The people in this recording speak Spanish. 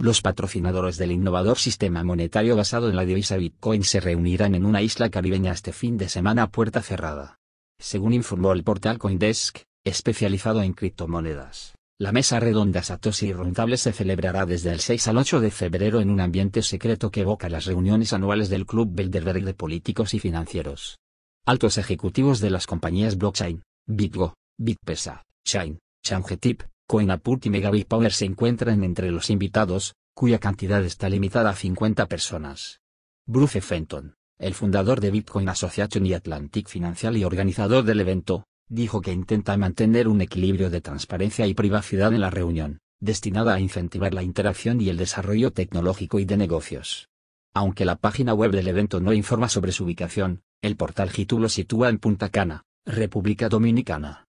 Los patrocinadores del innovador sistema monetario basado en la divisa Bitcoin se reunirán en una isla caribeña este fin de semana a puerta cerrada. Según informó el portal Coindesk, especializado en criptomonedas, la mesa redonda Satoshi Rentable se celebrará desde el 6 al 8 de febrero en un ambiente secreto que evoca las reuniones anuales del Club Bilderberg de políticos y financieros. Altos ejecutivos de las compañías blockchain, BitGo, BitPesa, Chain, ChangeTip, Coinapult y Megabit Power se encuentran entre los invitados, cuya cantidad está limitada a 50 personas. Bruce Fenton, el fundador de Bitcoin Association y Atlantic Financial y organizador del evento, dijo que intenta mantener un equilibrio de transparencia y privacidad en la reunión, destinada a incentivar la interacción y el desarrollo tecnológico y de negocios. Aunque la página web del evento no informa sobre su ubicación, el portal GitHub lo sitúa en Punta Cana, República Dominicana,